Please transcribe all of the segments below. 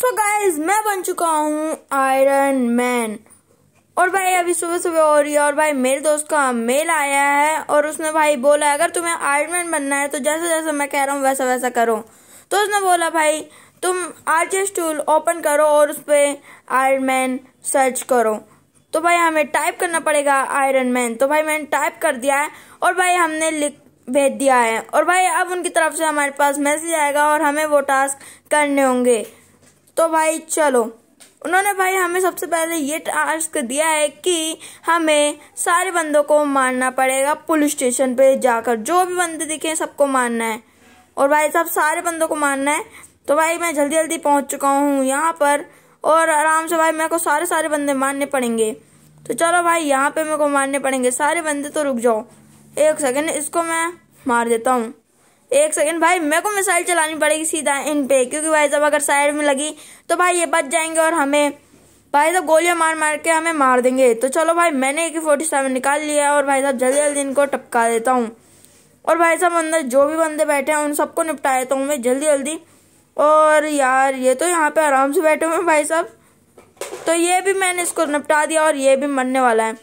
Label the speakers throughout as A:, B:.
A: सो so guys मैं बन चुका हूँ आयरन मैन और भाई अभी सुबह सुबह हो रही है और भाई मेरे दोस्त का मेल आया है और उसने भाई बोला अगर तुम्हें आयरन मैन बनना है तो जैसे जैसे मैं कह रहा हूँ वैसा वैसा करो तो उसने बोला भाई तुम आर्चेस टूल ओपन करो और उस पर आयरन मैन सर्च करो तो भाई हमें टाइप करना पड़ेगा आयरन मैन तो भाई मैंने टाइप कर दिया है और भाई हमने लिख भेज दिया है और भाई अब उनकी तरफ से हमारे पास मैसेज आएगा और हमें वो टास्क करने होंगे तो भाई चलो उन्होंने भाई हमें सबसे पहले ये टास्क दिया है कि हमें सारे बंदों को मारना पड़ेगा पुलिस स्टेशन पे जाकर जो भी बंदे दिखे सबको मारना है और भाई साहब सारे बंदों को मारना है तो भाई मैं जल्दी जल्दी पहुंच चुका हूँ यहाँ पर और आराम से भाई मेरे को सारे सारे बंदे मारने पड़ेंगे तो चलो भाई यहाँ पे मेरे को मारने पड़ेंगे सारे बंदे तो रुक जाओ एक सेकेंड इसको मैं मार देता हूँ एक सेकेंड भाई मेरे को मिसाइल चलानी पड़ेगी सीधा इन पे क्योंकि भाई जब अगर साइड में लगी तो भाई ये बच जाएंगे और हमें भाई साहब गोलियां मार मार के हमें मार देंगे तो चलो भाई मैंने एक फोर्टी सेवन निकाल लिया और भाई साहब जल्दी जल्दी इनको टपका देता हूँ और भाई साहब अंदर जो भी बंदे बैठे हैं उन सबको निपटा देता तो हूँ मैं जल्दी जल्दी और यार ये तो यहाँ पे आराम से बैठे हुए हैं भाई साहब तो ये भी मैंने इसको निपटा दिया और ये भी मरने वाला है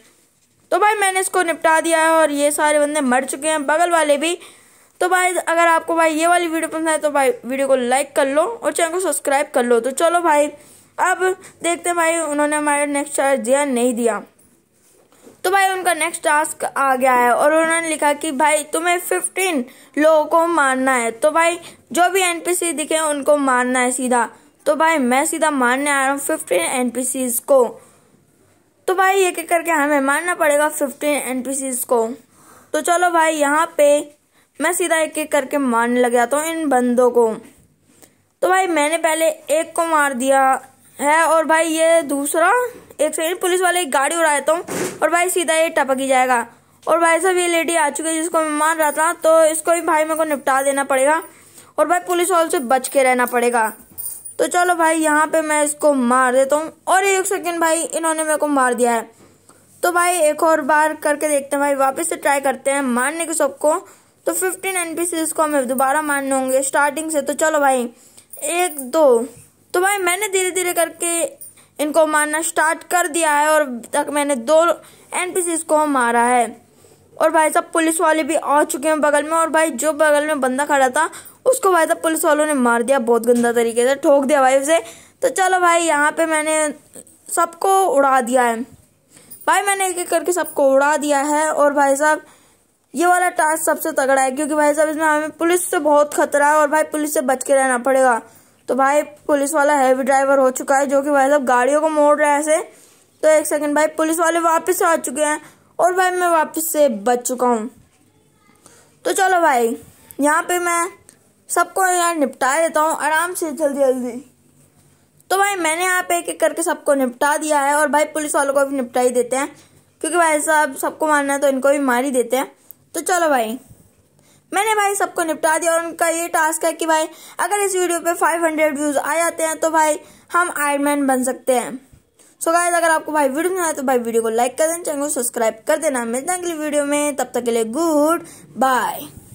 A: तो भाई मैंने इसको निपटा दिया है और ये सारे बंदे मर चुके हैं बगल वाले भी तो भाई अगर आपको भाई ये वाली वीडियो पसंद आए तो भाई वीडियो को लाइक कर लो और चैनल को सब्सक्राइब कर लो तो चलो भाई अब देखते भाई उन्होंने हमारे नेक्स्ट चार्ज दिया नहीं दिया तो भाई उनका नेक्स्ट टास्क आ गया है और उन्होंने लिखा कि भाई तुम्हें फिफ्टीन लोगों को मारना है तो भाई जो भी एनपीसी दिखे उनको मारना है सीधा तो भाई मैं सीधा मारने आ रहा हूँ फिफ्टीन एनपीसी को तो भाई एक एक करके हमें मारना पड़ेगा फिफ्टीन एनपीसी को तो चलो भाई यहाँ पे मैं सीधा एक एक करके मारने लग जाता हूँ इन बंदों को तो भाई मैंने पहले एक को मार दिया है और भाई ये दूसरा एक सेकेंड पुलिस वाले एक गाड़ी उड़ा देता हूँ और भाई सीधा ये टपक ही जाएगा और भाई साहब ये लेडी आ चुकी है जिसको मैं मार रहा था तो इसको भी भाई मेरे को निपटा देना पड़ेगा और भाई पुलिस वाले से बच के रहना पड़ेगा तो चलो भाई यहाँ पे मैं इसको मार देता हूँ और एक सेकेंड भाई इन्होंने मेरे को मार दिया है तो भाई एक और बार करके देखते हैं भाई वापस से ट्राई करते हैं मारने के सबको तो फिफ्टीन एनपीसीज को हमें दोबारा मारने होंगे स्टार्टिंग से तो चलो भाई एक दो तो भाई मैंने धीरे धीरे करके इनको मारना स्टार्ट कर दिया है और तक मैंने दो एनपीसीज को मारा है और भाई साहब पुलिस वाले भी आ चुके हैं बगल में और भाई जो बगल में बंदा खड़ा था उसको भाई साहब पुलिस वालों ने मार दिया बहुत गंदा तरीके से ठोक दिया भाई उसे तो चलो भाई यहाँ पे मैंने सबको उड़ा दिया है भाई मैंने एक एक करके सबको उड़ा दिया है और भाई साहब ये वाला टास्क सबसे तगड़ा है क्योंकि भाई साहब इसमें हमें पुलिस से बहुत खतरा है और भाई पुलिस से बच के रहना पड़ेगा तो भाई पुलिस वाला हैवी ड्राइवर हो चुका है जो कि भाई साहब गाड़ियों को मोड़ रहा है ऐसे तो एक सेकंड भाई पुलिस वाले वापस आ चुके हैं और भाई मैं वापस से बच चुका हूँ तो चलो भाई यहाँ पे मैं सबको यहाँ निपटा देता हूँ आराम से जल्दी जल्दी तो भाई मैंने यहाँ पे एक एक करके सबको निपटा दिया है और भाई पुलिस वालों को भी निपटा ही देते हैं क्योंकि भाई साहब सबको मारना है तो इनको भी मार ही देते हैं तो चलो भाई मैंने भाई सबको निपटा दिया और उनका ये टास्क है कि भाई अगर इस वीडियो पे 500 व्यूज आ जाते हैं तो भाई हम आयरमैन बन सकते हैं सो so गाइस अगर आपको भाई वीडियो में आए तो भाई वीडियो को लाइक कर देना चैनल को सब्सक्राइब कर देना मिलते हैं अगली वीडियो में तब तक के लिए गुड बाय